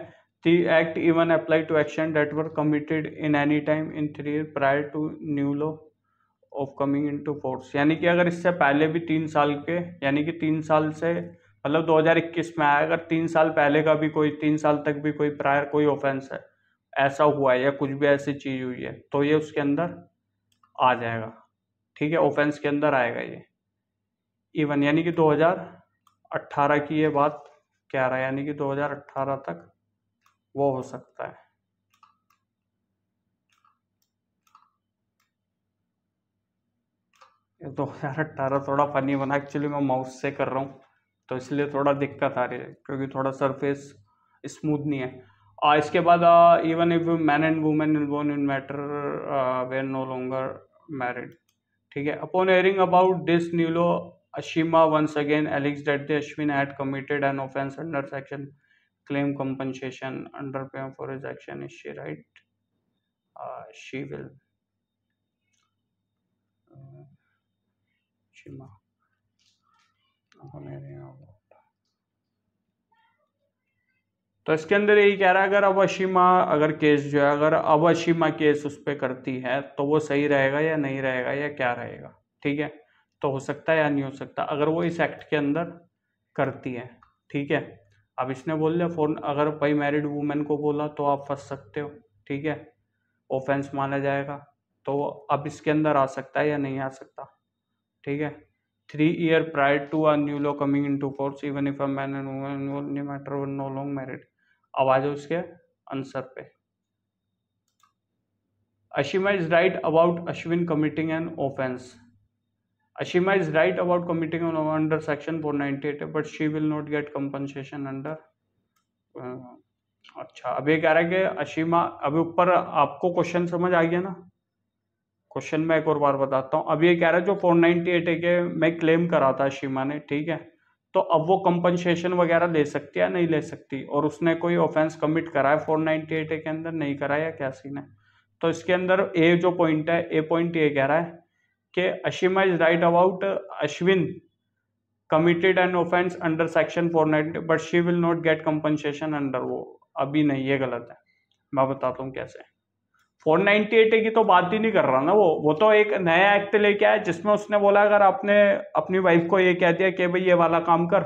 the act even applied to action that were committed in any time in three year prior to new law of coming into force यानी कि अगर इससे पहले भी तीन साल के यानी कि तीन साल से मतलब 2021 में आया अगर तीन साल पहले का भी कोई तीन साल तक भी कोई प्रायर कोई ऑफेंस है ऐसा हुआ है या कुछ भी ऐसी चीज़ हुई है तो ये उसके अंदर आ जाएगा ठीक है ऑफेंस के अंदर आएगा ये इवन यानी कि 2018 की ये बात 2011 यानी कि 2018 तक वो हो सकता है दो हज़ार अट्ठारह थोड़ा फनी बना एक्चुअली मैं माउस से कर रहा हूँ तो इसलिए थोड़ा दिक्कत आ रही है क्योंकि थोड़ा सरफेस स्मूथ नहीं है आ, इसके बाद even if man and women bone in matter were no longer married ठीक है upon hearing about this new law Ashima once again alleged that the Ashwin had committed an offense under section claim compensation underpayment for his action. Is she right? Uh, she will. Uh, Ashima. तो इसके अंदर यही कह रहा है अगर अवशीमा अगर case जो है अगर अवशीमा केस उस पर करती है तो वो सही रहेगा या नहीं रहेगा या क्या रहेगा ठीक है तो हो सकता है या नहीं हो सकता अगर वो इस एक्ट के अंदर करती है ठीक है अब इसने बोल दिया फोन अगर भाई मैरिड वूमेन को बोला तो आप फंस सकते हो ठीक है ऑफेंस माना जाएगा तो अब इसके अंदर आ सकता है या नहीं आ सकता ठीक है three year prior to our new law coming into force even if our man and women matter no long married अब आ जाओ उसके आंसर पे Ashima is right about Ashwin committing an offence Ashima is right about committing on under section 498 but she will not get compensation under uh, अच्छा अब ये कह रहा है कि अशीमा अभी ऊपर आपको क्वेश्चन समझ आ गया ना क्वेश्चन मैं एक और बार बताता हूँ अब ये कह रहा है जो 498 है के मैं क्लेम करा था अशीमा ने ठीक है तो अब वो कंपनसेशन वगैरह ले सकती है नहीं ले सकती और उसने कोई ऑफेंस कमिट करा है फोर नाइन्टी एट के अंदर नहीं कराया क्या सीन है तो इसके अंदर ए जो पॉइंट है ए पॉइंट ये कह रहा है के Ashima is right about Ashwin committed an offence under section four ninety but she will not get compensation under वो अभी नहीं ये गलत है मैं बताता हूँ कैसे एट की तो बात ही नहीं कर रहा ना वो वो तो एक नया एक्ट लेके आया जिसमें उसने बोला अगर आपने अपनी वाइफ को ये कह दिया कि भाई ये वाला काम कर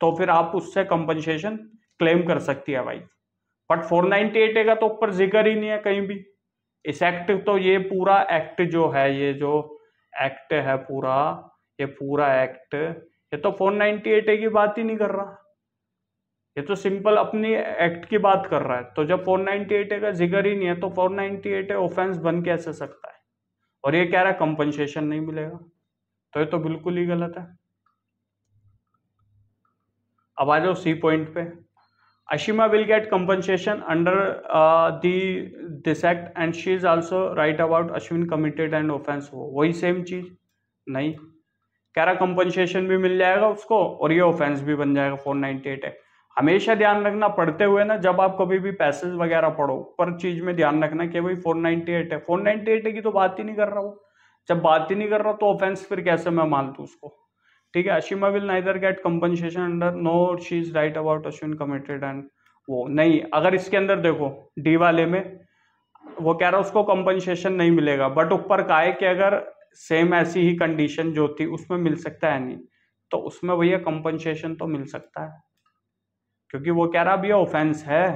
तो फिर आप उससे कंपनसेशन क्लेम कर सकती है वाइफ बट फोर एट का तो ऊपर जिक्र ही नहीं है कहीं भी इस एक्ट तो ये पूरा एक्ट जो है ये जो एक्ट है पूरा ये पूरा एक्ट ये तो फोर नाइन्टी एट ए की बात ही नहीं कर रहा ये तो सिंपल अपनी एक्ट की बात कर रहा है तो जब फोर नाइन्टी एट ए का जिक्र ही नहीं है तो four ninety eight a offence बन कैसे सकता है और ये कह रहा है कंपनसेशन नहीं मिलेगा तो ये तो बिल्कुल ही गलत है अब आ जाओ सी पॉइंट पे Ashima will get compensation under uh, the this act and she is also right about Ashwin committed an offense हो वही सेम चीज नहीं कह रहा कंपनसेशन भी मिल जाएगा उसको और ये ऑफेंस भी बन जाएगा फोर नाइनटी एट एक्ट हमेशा ध्यान रखना पढ़ते हुए ना जब आप कभी भी पैसेज वगैरह पढ़ो पर चीज में ध्यान रखना कि भाई फोर नाइनटी एट है फोर नाइनटी एट की तो बात ही नहीं कर रहा हूँ जब बात ही नहीं कर रहा तो ऑफेंस फिर कैसे मैं मान लूँ उसको ठीक है Ashima will neither get compensation under no she is right about Ashwin committed and वो नहीं अगर इसके अंदर देखो डी वाले में वो कह रहा उसको कंपनसेशन नहीं मिलेगा बट ऊपर का है कि अगर सेम ऐसी ही कंडीशन जो थी उसमें मिल सकता है नहीं तो उसमें भैया कंपनसेशन तो मिल सकता है क्योंकि वो कह रहा भैया ऑफेंस है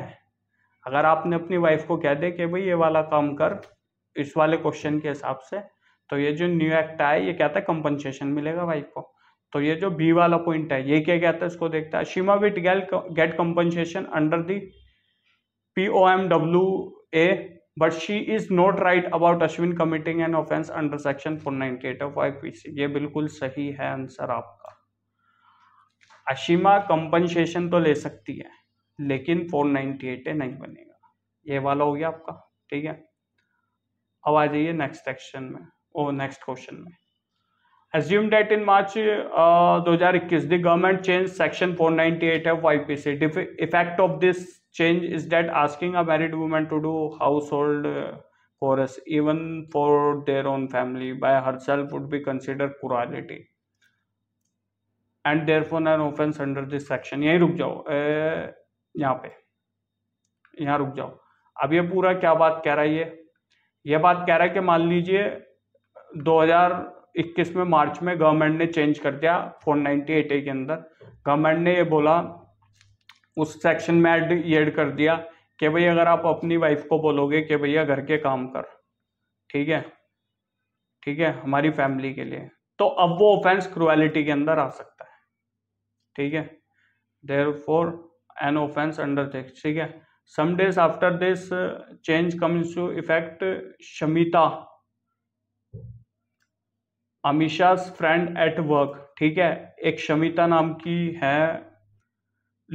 अगर आपने अपनी वाइफ को कह दे कि भाई ये वाला काम कर इस वाले क्वेश्चन के हिसाब से तो ये जो न्यू एक्ट आया ये कहता है कंपनसेशन मिलेगा वाइफ को तो ये जो बी वाला पॉइंट है ये क्या कहता है इसको देखता है शिमा विट गैल get compensation under the P O M W A but she is not right about Ashwin committing an offence under section four ninety eight of I P C ये बिल्कुल सही है आंसर आपका अशीमा कंपनसेशन तो ले सकती है लेकिन फोर नाइनटी एट नहीं बनेगा ये वाला हो गया आपका ठीक है अब आ जाइए नेक्स्ट सेक्शन में ओ नेक्स्ट क्वेश्चन में assume that in march uh, 2021 the government changed section 498 of ypc the effect of this change is that asking a married woman to do household uh, for us even for their own family by herself would be considered cruelty and therefore an offence under this section यहीं रुक जाओ यहाँ पे यहाँ रुक जाओ अब ये पूरा क्या बात कह रहा है ये ये बात कह रहा है कि मान लीजिए 2000 इक्कीस में मार्च में गवर्नमेंट ने चेंज कर दिया फोर नाइन्टी एट ए के अंदर गवर्नमेंट ने ये बोला उस सेक्शन में एड ये कर दिया कि भाई अगर आप अपनी वाइफ को बोलोगे कि भैया घर के काम कर ठीक है ठीक है हमारी फैमिली के लिए तो अब वो ऑफेंस क्रुएलिटी के अंदर आ सकता है ठीक है therefore an offence under ठीक है some days after this change comes to effect Shamita Amisha's friend at work ठीक है एक शमिता नाम की है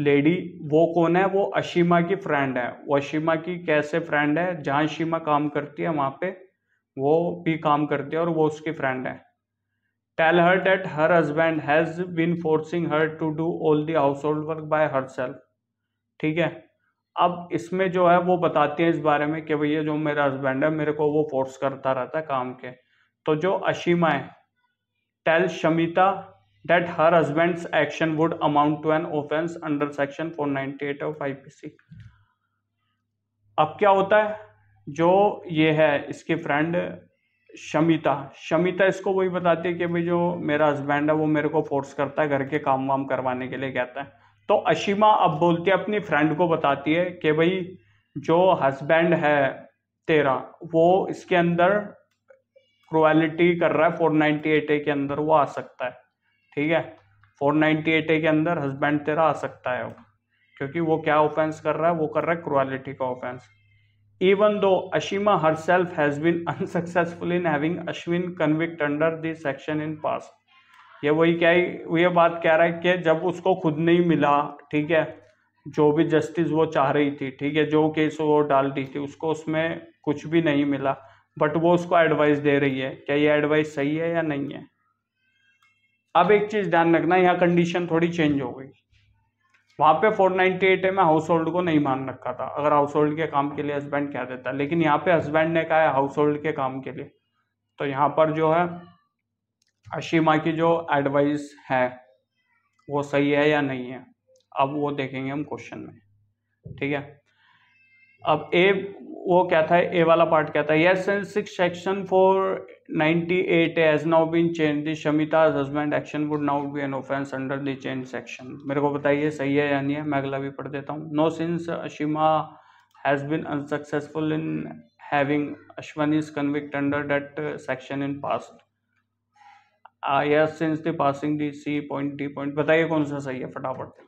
लेडी वो कौन है वो अशीमा की फ्रेंड है वो अशीमा की कैसे फ्रेंड है जहाँ अशीमा काम करती है वहाँ पे वो भी काम करती है और वो उसकी फ्रेंड है tell her that her husband has been forcing her to do all the household work by herself ठीक है अब इसमें जो है वो बताती है इस बारे में कि भैया जो मेरा हस्बैंड है मेरे को वो फोर्स करता रहता है काम के तो जो अशीमा है tell Shamita that her husband's action would amount to an offense under section 498 of IPC अब क्या होता है जो ये है इसकी फ्रेंड शमिता शमिता इसको वही बताती है कि भाई जो मेरा हस्बैंड है वो मेरे को फोर्स करता है घर के काम वाम करवाने के लिए कहता है तो अशीमा अब बोलती है अपनी फ्रेंड को बताती है कि भाई जो हस्बैंड है तेरा वो इसके अंदर क्रुएलिटी कर रहा है फोर नाइनटी एट ए के अंदर वो आ सकता है ठीक है फोर नाइनटी एट ए के अंदर हस्बैंड तेरा आ सकता है क्योंकि वो क्या ऑफेंस कर रहा है वो कर रहा है क्रुएलिटी का ऑफेंस दो Ashima herself has been unsuccessful in having Ashwin convict under this section in past ये वही क्या है ये बात कह रहा है कि जब उसको खुद नहीं मिला ठीक है जो भी जस्टिस वो चाह रही थी ठीक है जो केस वो डाल रही थी उसको उसमें कुछ भी नहीं मिला बट वो उसको एडवाइस दे रही है क्या ये एडवाइस सही है या नहीं है अब एक चीज़ ध्यान रखना यहाँ कंडीशन थोड़ी चेंज हो गई वहां पे 498 ए में हाउस होल्ड को नहीं मान रखा था अगर हाउस होल्ड के काम के लिए हस्बैंड क्या देता लेकिन यहाँ पे हस्बैंड ने कहा है हाउस होल्ड के काम के लिए तो यहाँ पर जो है अशीमा की जो एडवाइस है वो सही है या नहीं है अब वो देखेंगे हम क्वेश्चन में ठीक है अब ए वो क्या था ए वाला पार्ट क्या था yes since section four ninety eight has now been change the Shamita husband action would now be an offence under the change section मेरे को बताइए सही है या नहीं है मैं अगला भी पढ़ देता हूँ no since Ashima has been unsuccessful in having Ashwani is convict under that section in in yes since ah, yes, passing the C point D point बताइए कौन सा सही है फटाफट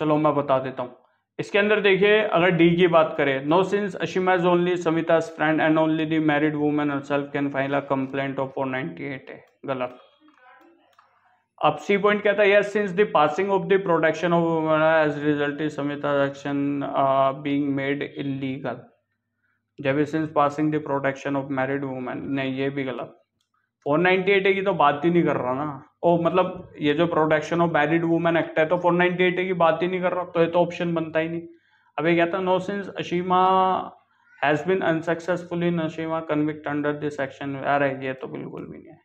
चलो मैं बता देता हूँ इसके अंदर देखिए अगर डी की बात करें no since Ashima is only Samita's friend and only the married women herself can file a complaint of four ninety eight है गलत अब सी पॉइंट कहता है yes since the passing of the protection of women as result is Samita action being made illegal जब since passing the protection of married women नहीं ये भी गलत फोर नाइनटी एट ए की तो बात ही नहीं कर रहा ना ओ मतलब ये जो protection of married women act है तो फोर नाइनटी एट ए की बात ही नहीं कर रहा तो ये तो ऑप्शन बनता ही नहीं अब ये कहता no since Ashima has been unsuccessful in Ashima convict under this section अरे ये तो बिल्कुल भी नहीं है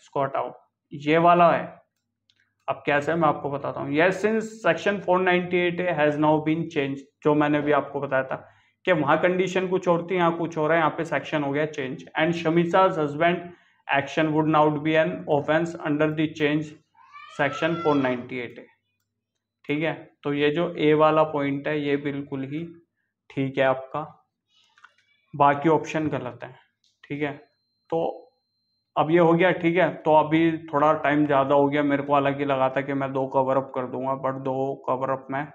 इसको हटाओ ये वाला है अब कैसे है मैं आपको बताता हूँ yes since section four ninety eight A has now been change जो मैंने भी आपको बताया था कि वहां कंडीशन कुछ और थी यहाँ कुछ हो रहा है यहाँ पे सेक्शन हो गया change and Shamisa's husband action would not be an offence under the change section 498 है ठीक है तो ये जो ए वाला पॉइंट है ये बिल्कुल ही ठीक है आपका बाकी ऑप्शन गलत है ठीक है तो अब ये हो गया ठीक है तो अभी थोड़ा टाइम ज़्यादा हो गया मेरे को अलग ही लगा था कि मैं दो कवर अप कर दूंगा बट दो कवर अप मैं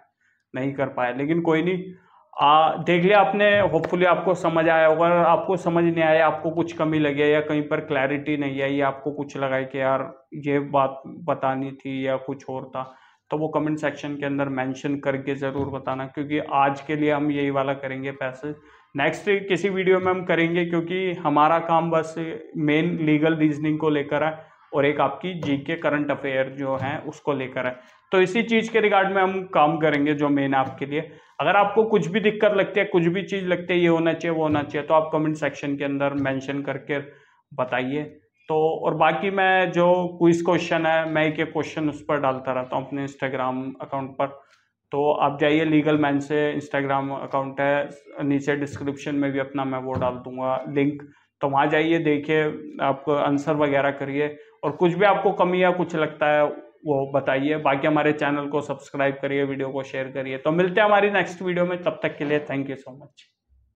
नहीं कर पाया लेकिन कोई नहीं आ, देख लिया आपने होपफुली आपको समझ आया होगा अगर आपको समझ नहीं आया आपको कुछ कमी है या कहीं पर क्लैरिटी नहीं आई आपको कुछ लगा कि यार ये बात बतानी थी या कुछ और था तो वो कमेंट सेक्शन के अंदर मेंशन करके ज़रूर बताना क्योंकि आज के लिए हम यही वाला करेंगे पैसे नेक्स्ट किसी वीडियो में हम करेंगे क्योंकि हमारा काम बस मेन लीगल रीजनिंग को लेकर है और एक आपकी जी के करंट अफेयर जो है उसको लेकर है तो इसी चीज़ के रिगार्ड में हम काम करेंगे जो मेन आपके लिए अगर आपको कुछ भी दिक्कत लगती है कुछ भी चीज़ लगती है ये होना चाहिए वो होना चाहिए तो आप कमेंट सेक्शन के अंदर मेंशन करके बताइए तो और बाकी मैं जो क्विज क्वेश्चन है मैं एक एक क्वेश्चन उस पर डालता रहता हूँ अपने इंस्टाग्राम अकाउंट पर तो आप जाइए लीगल मैन से इंस्टाग्राम अकाउंट है नीचे डिस्क्रिप्शन में भी अपना मैं वो डाल दूंगा लिंक तो वहाँ जाइए देखिए आपको आंसर वगैरह करिए और कुछ भी आपको कमी या कुछ लगता है वो बताइए बाकी हमारे चैनल को सब्सक्राइब करिए वीडियो को शेयर करिए तो मिलते हैं हमारी नेक्स्ट वीडियो में तब तक के लिए थैंक यू सो मच